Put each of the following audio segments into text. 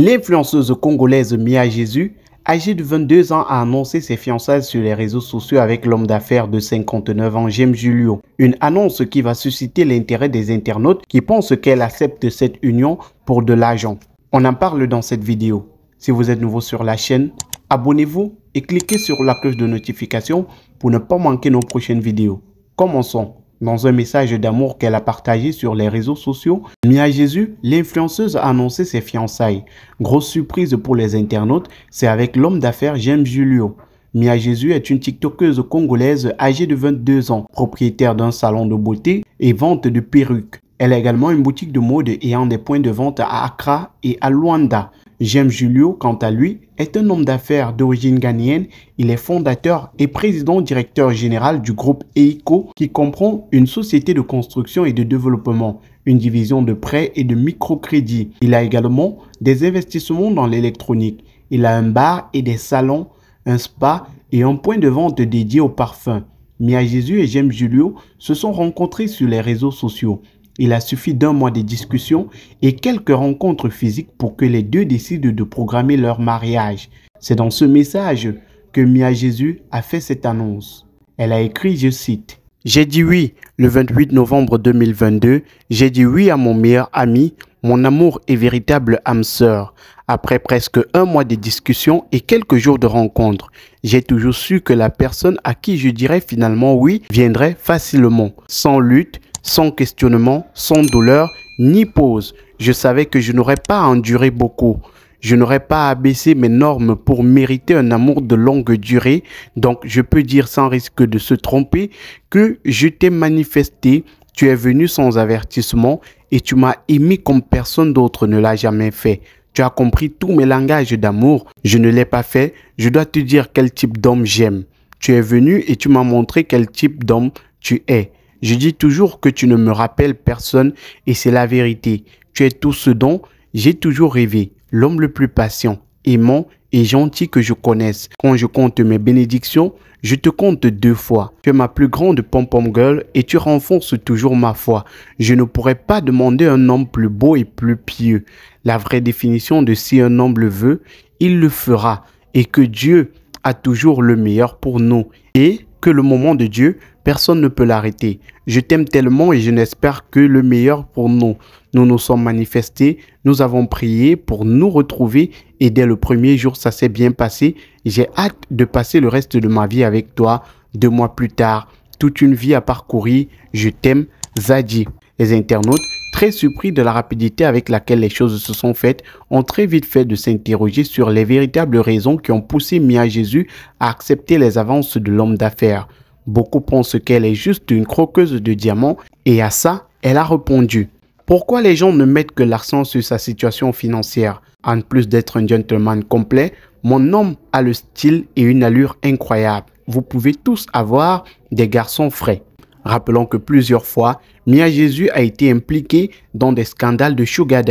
L'influenceuse congolaise Mia Jésus, âgée de 22 ans, a annoncé ses fiançailles sur les réseaux sociaux avec l'homme d'affaires de 59 ans, James Julio. Une annonce qui va susciter l'intérêt des internautes qui pensent qu'elle accepte cette union pour de l'argent. On en parle dans cette vidéo. Si vous êtes nouveau sur la chaîne, abonnez-vous et cliquez sur la cloche de notification pour ne pas manquer nos prochaines vidéos. Commençons. Dans un message d'amour qu'elle a partagé sur les réseaux sociaux, Mia Jésus, l'influenceuse a annoncé ses fiançailles. Grosse surprise pour les internautes, c'est avec l'homme d'affaires James Julio. Mia Jésus est une TikTokeuse congolaise âgée de 22 ans, propriétaire d'un salon de beauté et vente de perruques. Elle a également une boutique de mode ayant des points de vente à Accra et à Luanda. James Julio, quant à lui, est un homme d'affaires d'origine ghanéenne. Il est fondateur et président-directeur général du groupe EICO, qui comprend une société de construction et de développement, une division de prêts et de microcrédits. Il a également des investissements dans l'électronique. Il a un bar et des salons, un spa et un point de vente dédié aux parfums. Mia Jésus et James Julio se sont rencontrés sur les réseaux sociaux. Il a suffi d'un mois de discussion et quelques rencontres physiques pour que les deux décident de programmer leur mariage. C'est dans ce message que Mia Jésus a fait cette annonce. Elle a écrit, je cite, J'ai dit oui le 28 novembre 2022, j'ai dit oui à mon meilleur ami, mon amour et véritable âme sœur. Après presque un mois de discussion et quelques jours de rencontre, j'ai toujours su que la personne à qui je dirais finalement oui viendrait facilement, sans lutte, sans questionnement, sans douleur, ni pause. Je savais que je n'aurais pas enduré beaucoup. Je n'aurais pas abaissé mes normes pour mériter un amour de longue durée, donc je peux dire sans risque de se tromper que je t'ai manifesté, tu es venu sans avertissement et tu m'as aimé comme personne d'autre ne l'a jamais fait. Tu as compris tous mes langages d'amour, je ne l'ai pas fait, je dois te dire quel type d'homme j'aime. Tu es venu et tu m'as montré quel type d'homme tu es. Je dis toujours que tu ne me rappelles personne et c'est la vérité. Tu es tout ce dont j'ai toujours rêvé, l'homme le plus patient, aimant et gentil que je connaisse. Quand je compte mes bénédictions, je te compte deux fois. Tu es ma plus grande pom-pom girl et tu renforces toujours ma foi. Je ne pourrais pas demander un homme plus beau et plus pieux. La vraie définition de si un homme le veut, il le fera et que Dieu a toujours le meilleur pour nous. Et que le moment de Dieu, personne ne peut l'arrêter. Je t'aime tellement et je n'espère que le meilleur pour nous. Nous nous sommes manifestés, nous avons prié pour nous retrouver et dès le premier jour ça s'est bien passé. J'ai hâte de passer le reste de ma vie avec toi. Deux mois plus tard, toute une vie à parcourir. Je t'aime, Zadie. Les internautes, très surpris de la rapidité avec laquelle les choses se sont faites, ont très vite fait de s'interroger sur les véritables raisons qui ont poussé Mia Jésus à accepter les avances de l'homme d'affaires. Beaucoup pensent qu'elle est juste une croqueuse de diamants et à ça, elle a répondu. Pourquoi les gens ne mettent que l'accent sur sa situation financière En plus d'être un gentleman complet, mon homme a le style et une allure incroyable. Vous pouvez tous avoir des garçons frais. Rappelons que plusieurs fois, Mia Jésus a été impliquée dans des scandales de sugar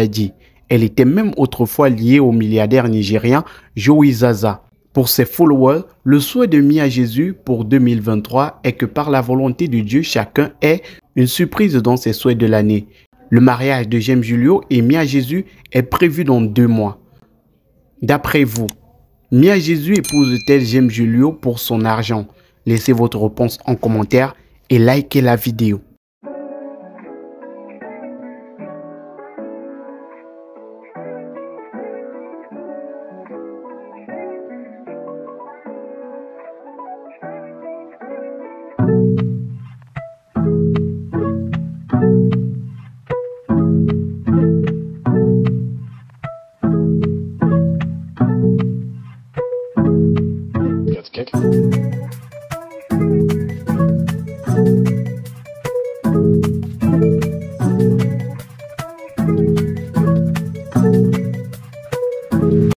Elle était même autrefois liée au milliardaire nigérien Joey Zaza. Pour ses followers, le souhait de Mia Jésus pour 2023 est que par la volonté de Dieu, chacun ait une surprise dans ses souhaits de l'année. Le mariage de James Julio et Mia Jésus est prévu dans deux mois. D'après vous, Mia Jésus épouse-t-elle James Julio pour son argent Laissez votre réponse en commentaire et likez la vidéo.